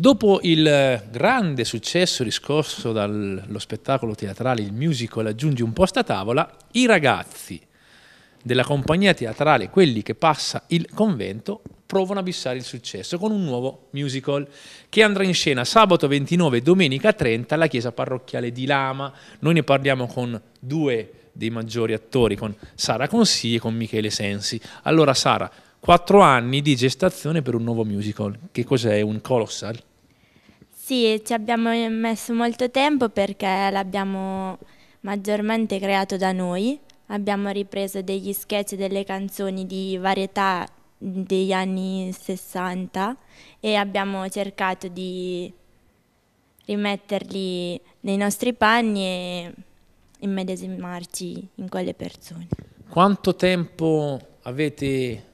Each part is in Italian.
Dopo il eh, grande successo riscosso dallo spettacolo teatrale, il musical Aggiungi un posto a tavola, i ragazzi della compagnia teatrale, quelli che passa il convento, provano a bissare il successo con un nuovo musical che andrà in scena sabato 29 e domenica 30 alla chiesa parrocchiale di Lama. Noi ne parliamo con due dei maggiori attori, con Sara Consigli e con Michele Sensi. Allora Sara, quattro anni di gestazione per un nuovo musical, che cos'è un colossal? Sì, ci abbiamo messo molto tempo perché l'abbiamo maggiormente creato da noi. Abbiamo ripreso degli sketch e delle canzoni di varietà degli anni 60 e abbiamo cercato di rimetterli nei nostri panni e immedesimarci in quelle persone. Quanto tempo avete,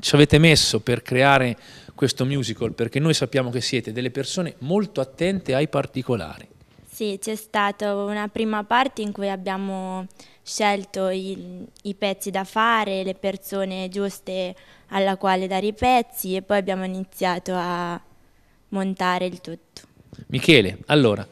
ci avete messo per creare questo musical, perché noi sappiamo che siete delle persone molto attente ai particolari. Sì, c'è stata una prima parte in cui abbiamo scelto i, i pezzi da fare, le persone giuste alla quale dare i pezzi e poi abbiamo iniziato a montare il tutto. Michele, allora,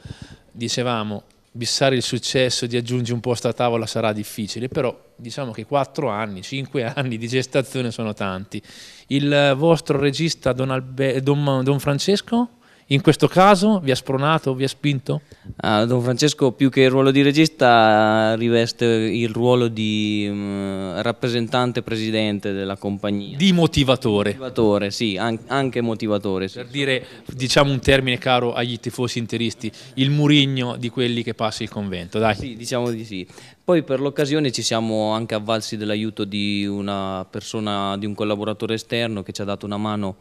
dicevamo bissare il successo di aggiungi un posto a tavola sarà difficile, però diciamo che 4 anni, 5 anni di gestazione sono tanti. Il vostro regista Don, Albe Don, Don Francesco? in questo caso vi ha spronato, vi ha spinto? Ah, Don Francesco più che il ruolo di regista riveste il ruolo di mh, mm, rappresentante presidente della compagnia. Di motivatore. Motivatore, sì, an anche motivatore. Sì. Per dire, diciamo un termine caro agli tifosi interisti, il murigno di quelli che passa il convento, dai. Sì, diciamo di sì. Poi per l'occasione ci siamo anche avvalsi dell'aiuto di una persona, di un collaboratore esterno che ci ha dato una mano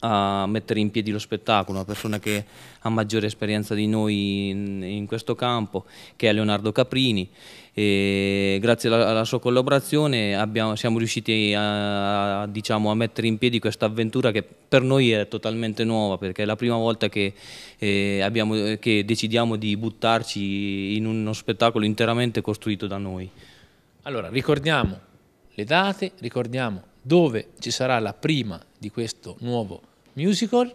a mettere in piedi lo spettacolo, una persona che ha maggiore esperienza di noi in, in questo campo, che è Leonardo Caprini. E grazie alla, alla sua collaborazione abbiamo, siamo riusciti a, a, diciamo, a mettere in piedi questa avventura che per noi è totalmente nuova, perché è la prima volta che, eh, abbiamo, che decidiamo di buttarci in uno spettacolo interamente costruito da noi. Allora, ricordiamo le date, ricordiamo dove ci sarà la prima di questo nuovo musical.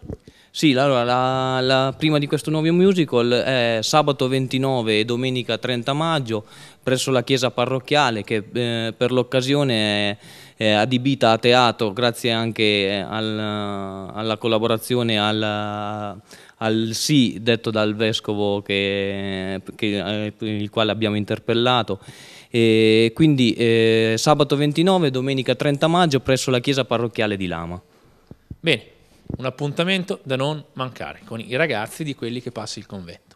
Sì, allora la, la, prima di questo nuovo musical è sabato 29 e domenica 30 maggio presso la chiesa parrocchiale che eh, per l'occasione è, è, adibita a teatro grazie anche eh, al, alla collaborazione al, al, sì detto dal vescovo che, che, eh, il quale abbiamo interpellato e quindi eh, sabato 29 domenica 30 maggio presso la chiesa parrocchiale di Lama. Bene, un appuntamento da non mancare con i ragazzi di quelli che passi il convento.